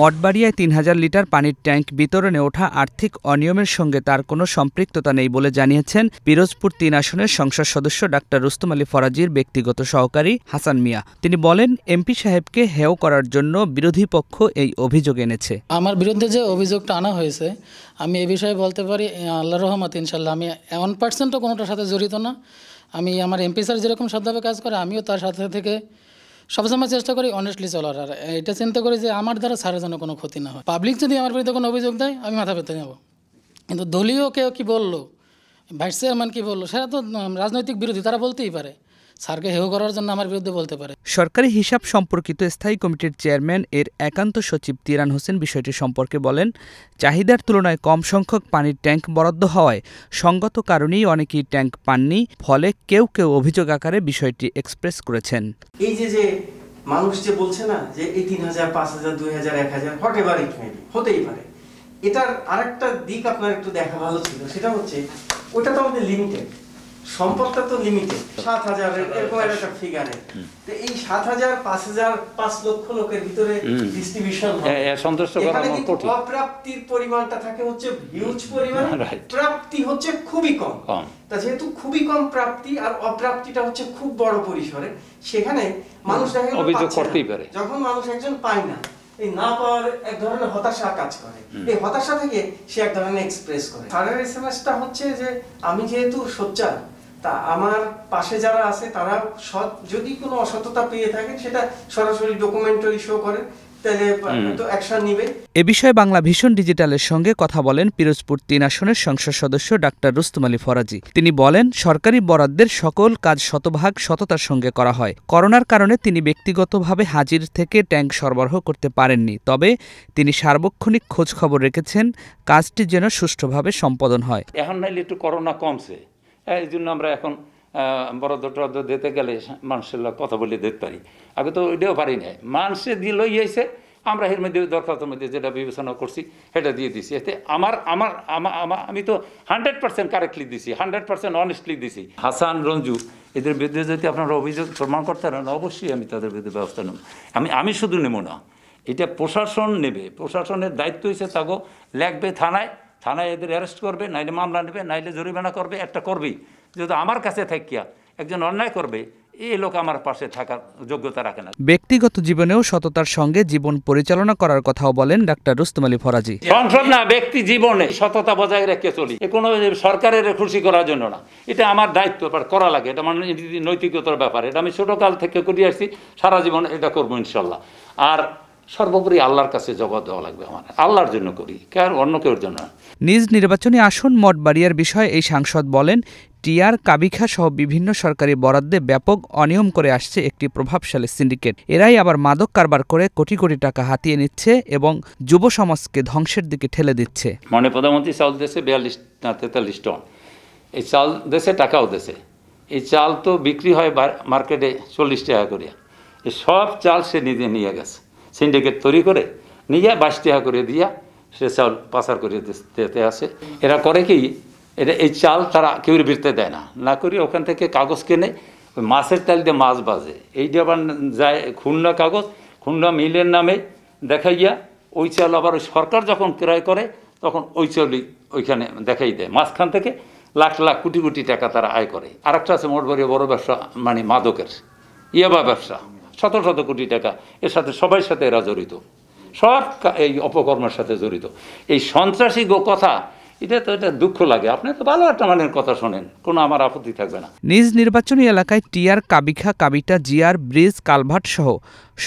মঠবাড়িয়ায় তিন হাজার লিটার পানির ট্যাঙ্ক বিতরণে ওঠা আর্থিক অনিয়মের সঙ্গে তার কোনো সম্পৃক্ততা নেই বলে জানিয়েছেন পিরোজপুর তিন আসনের সংসদ সদস্য ডাক্তার রুস্তম আলী ফরাজির ব্যক্তিগত সহকারী হাসান মিয়া তিনি বলেন এমপি সাহেবকে হেও করার জন্য বিরোধী পক্ষ এই অভিযোগ এনেছে আমার বিরুদ্ধে যে অভিযোগটা আনা হয়েছে আমি এ বিষয়ে বলতে পারি আল্লাহ রহমত ইনশাল্লাহ আমি ওয়ান পার্সেন্টও কোনোটার সাথে জড়িত না আমি আমার এমপি স্যার যেরকম সাধ্যভাবে কাজ করে আমিও তার সাথে থেকে সবসময় চেষ্টা করি অনেস্টলি চলার আর এটা চিন্তা করি যে আমার দ্বারা স্যারের যেন কোনো ক্ষতি না হয় পাবলিক যদি আমার বিরুদ্ধে কোনো অভিযোগ দেয় আমি মাথা পেতে নেব কিন্তু দলীয় কেউ কী বললো ভাইস চেয়ারম্যান কী বললো সেটা তো রাজনৈতিক বিরোধী তারা বলতেই পারে স্যারকে হেউ করার জন্য আমার বিরুদ্ধে বলতে পারে সরকারি হিসাব সম্পর্কিত স্থায়ী কমিটির চেয়ারম্যান এর একান্ত সচিব তিরান হোসেন বিষয়টি সম্পর্কে বলেন চাহিদার তুলনায় কম সংখ্যক পানির ট্যাঙ্ক বরাদ্দ হওয়ায় সঙ্গত কারণেই অনেকেই ট্যাঙ্ক পাননি ফলে কেউ কেউ অভিযোগ আকারে বিষয়টি এক্সপ্রেস করেছেন এই যে যে মানুষ যে বলছে না যে এই তিন হাজার পাঁচ হাজার দুই হাজার এক হাজার হট এভার হতেই পারে এটার আরেকটা দিক আপনার একটু দেখা ভালো ছিল সেটা হচ্ছে ওটা তো আমাদের লিমিটেড সম্পদটা তো লিমিটেড সাত হাজার এরকম একটা ফিগারে তো এই সাত হাজার পাঁচ হাজার পাঁচ লক্ষ লোকের ভিতরে ডিস্ট্রিবিউশন হ্যাঁ, হ্যাঁ, সন্তুষ্ট অপ্রাপ্তির পরিমাণটা থাকে হচ্ছে হিউজ পরিমাণ প্রাপ্তি হচ্ছে খুবই কম তা যেহেতু খুবই কম প্রাপ্তি আর অপ্রাপ্তিটা হচ্ছে খুব বড় পরিসরে সেখানে মানুষ অভিযোগ করতেই পারে যখন মানুষ একজন পায় না এই না পাওয়ার এক ধরনের হতাশা কাজ করে এই হতাশা থেকে সে এক ধরনের এক্সপ্রেস করে সারের এস হচ্ছে যে আমি যেহেতু সোচ্চার তা আমার পাশে যারা আছে তারা সৎ যদি কোনো অসততা পেয়ে থাকেন সেটা সরাসরি ডকুমেন্টারি শো করেন এ বিষয়ে বাংলা ভীষণ ডিজিটালের সঙ্গে কথা বলেন পিরোজপুর তিন আসনের সংসদ সদস্য ডাক্তার রুস্তুম আলী ফরাজি তিনি বলেন সরকারি বরাদ্দের সকল কাজ শতভাগ সততার সঙ্গে করা হয় করোনার কারণে তিনি ব্যক্তিগতভাবে হাজির থেকে ট্যাঙ্ক সরবরাহ করতে পারেননি তবে তিনি সার্বক্ষণিক খোঁজখবর রেখেছেন কাজটি যেন সুষ্ঠুভাবে সম্পাদন হয় এখন নাইলে একটু করোনা কমছে হ্যাঁ, এই জন্য আমরা এখন বরাদ্দ টরাদ্দ দিতে গেলে মানুষের কথা বলে দিতে পারি আগে তো ওইটাও পারি নাই মানুষে দিলই হয়েছে আমরা এর মধ্যে দরখাস্তের মধ্যে যেটা বিবেচনা করছি সেটা দিয়ে দিছি এতে আমার আমার আমি তো হান্ড্রেড পার্সেন্ট কারেক্টলি দিছি হান্ড্রেড পার্সেন্ট অনেস্টলি দিছি হাসান রঞ্জু এদের বিরুদ্ধে যদি আপনারা অভিযোগ প্রমাণ করতে পারেন অবশ্যই আমি তাদের বিরুদ্ধে ব্যবস্থা নেব আমি আমি শুধু নেব না এটা প্রশাসন নেবে প্রশাসনের দায়িত্ব হয়েছে তাকে লাগবে থানায় থানায় এদের অ্যারেস্ট করবে নাইলে মামলা নেবে নাইলে জরিমানা করবে একটা করবেই যদি আমার কাছে থাকিয়া একজন অন্যায় করবে এই লোক আমার পাশে থাকার যোগ্যতা রাখে না ব্যক্তিগত জীবনেও সততার সঙ্গে জীবন পরিচালনা করার কথাও বলেন ডাক্তার রুস্তম আলী ফরাজি সংসদ না ব্যক্তি জীবনে সততা বজায় রেখে চলি কোনো সরকারের খুশি করার জন্য না এটা আমার দায়িত্ব করা লাগে এটা আমার মানে নৈতিকতার ব্যাপার এটা আমি ছোটকাল থেকে করে আসছি সারা জীবন এটা করবো ইনশাল্লাহ আর সর্বোপরি আল্লাহর কাছে জবাব দেওয়া লাগবে আমার আল্লাহর জন্য করি কার অন্য কেউর জন্য নিজ নির্বাচনী আসন মঠবাড়িয়ার বিষয়ে এই সাংসদ বলেন টিআর কাবিখা সহ বিভিন্ন সরকারি বরাদ্দে ব্যাপক অনিয়ম করে আসছে একটি প্রভাবশালী সিন্ডিকেট এরাই আবার মাদক কারবার করে কোটি কোটি টাকা হাতিয়ে নিচ্ছে এবং যুব সমাজকে ধ্বংসের দিকে ঠেলে দিচ্ছে মানে প্রধানমন্ত্রী চাল দেশে বিয়াল্লিশ না তেতাল্লিশ টন এই চাল দেশে টাকাও দেশে এই চাল তো বিক্রি হয় মার্কেটে চল্লিশ টাকা করে এই সব চাল সে নিজে নিয়ে গেছে সিন্ডিকেট তৈরি করে নিজে বাসটিহা করে দিয়া সে চাল পাচার করে দিতে আসে এরা করে কি এটা এই চাল তারা কেউ বিরতে দেয় না না করে ওখান থেকে কাগজ ওই মাছের তাল দিয়ে মাছ বাজে এই যে আবার যায় খুলনা কাগজ খুলনা মিলের নামে দেখাইয়া ওই চাল আবার ওই সরকার যখন ক্রয় করে তখন ওই চালই ওইখানে দেখাই দেয় মাঝখান থেকে লাখ লাখ কোটি কোটি টাকা তারা আয় করে আর একটা আছে মোটবাড়ি বড় ব্যবসা মানে মাদকের ইয়াবা ব্যবসা শত শত কোটি টাকা এর সাথে সবাই সাথে এরা জড়িত সব এই অপকর্মের সাথে জড়িত এই সন্ত্রাসী গো কথা এটা তো এটা দুঃখ লাগে আপনি তো ভালো একটা মানের কথা শোনেন কোনো আমার আপত্তি থাকবে না নিজ নির্বাচনী এলাকায় টিয়ার কাবিখা কাবিটা জিয়ার ব্রিজ কালভার্ট সহ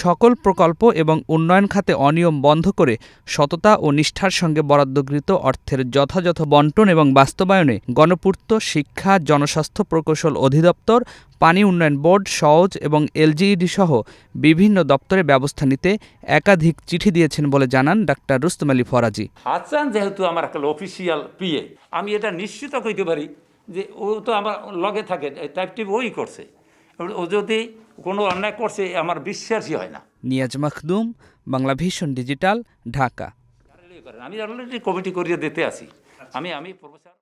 সকল প্রকল্প এবং উন্নয়ন খাতে অনিয়ম বন্ধ করে সততা ও নিষ্ঠার সঙ্গে বরাদ্দকৃত অর্থের যথাযথ বন্টন এবং বাস্তবায়নে গণপূর্ত শিক্ষা জনস্বাস্থ্য প্রকৌশল অধিদপ্তর পানি উন্নয়ন বোর্ড সহজ এবং এলজিইডি সহ বিভিন্ন দপ্তরে ব্যবস্থা নিতে একাধিক চিঠি দিয়েছেন বলে জানান ডাক্তার রুস্তম আলী ফরাজি হাসান যেহেতু আমার একটা অফিসিয়াল পিএ আমি এটা নিশ্চিত করতে পারি যে ও তো আমার লগে থাকে টাইপটি ওই করছে ও যদি কোনো অন্যায় করছে আমার বিশ্বাসই হয় না নিয়াজ মখদুম বাংলা ভীষণ ডিজিটাল ঢাকা আমি অলরেডি কমিটি করিয়ে দিতে আসি আমি আমি প্রফেসর